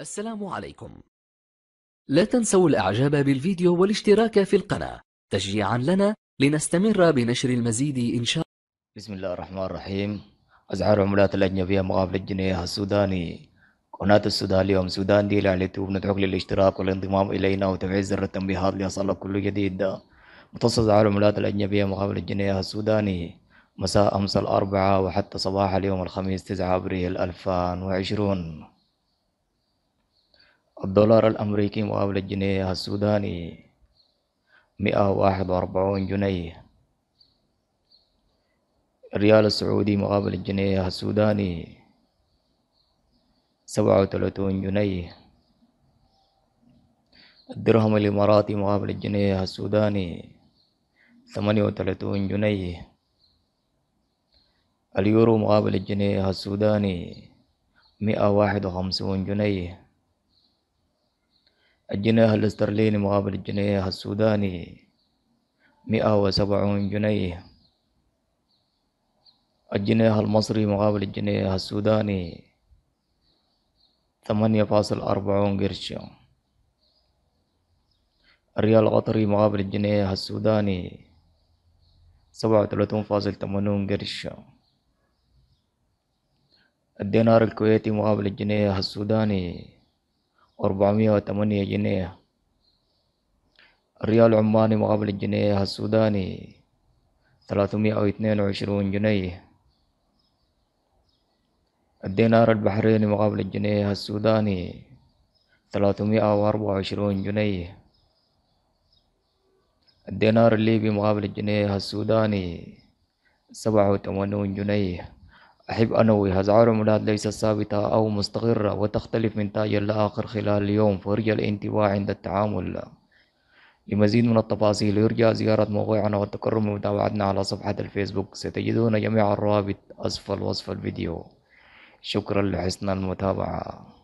السلام عليكم لا تنسوا الإعجاب بالفيديو والاشتراك في القناة تشجيعا لنا لنستمر بنشر المزيد إن شاء الله بسم الله الرحمن الرحيم أسعار العملات الأجنبية مقابل الجنيه السوداني قناة السودان اليوم سودان دي على اليوتيوب ندعوك للاشتراك والانضمام إلينا وتفعيل زر التنبيهات ليصلك كل جديد متوسط أسعار العملات الأجنبية مقابل الجنيه السوداني مساء أمس الأربعاء وحتى صباح اليوم الخميس 9 أبريل 2020 الدولار الأمريكي مقابل الجنيه السوداني مئة واحد وأربعون جنيه الريال السعودي مقابل الجنيه السوداني سبعة وثلاثون جنيه الدرهم الإماراتي مقابل الجنيه السوداني ثمانية وثلاثون جنيه اليورو مقابل الجنيه السوداني مئة واحد وخمسون جنيه الجنيه الاسترليني مقابل الجنيه السوداني مئة وسبعون جنيه الجنيه المصري مقابل الجنيه السوداني ثمانية فاصل أربعون قرش الريال القطري مقابل الجنيه السوداني سبعة وثلاثون فاصل ثمانون قرش الدينار الكويتي مقابل الجنيه السوداني 408 جنيه الريال العماني مقابل الجنيه السوداني 322 جنيه الدينار البحريني مقابل الجنيه السوداني 324 جنيه الدينار الليبي مقابل الجنيه السوداني 87 جنيه أحب أنوي هذه العملات ليست ثابتة أو مستقرة وتختلف من تاجر لآخر خلال اليوم فرجى الانتباه عند التعامل لمزيد من التفاصيل يرجى زيارة موقعنا والتكرم بمتابعتنا على صفحة الفيسبوك ستجدون جميع الروابط أسفل وصف الفيديو شكرا لحسن المتابعة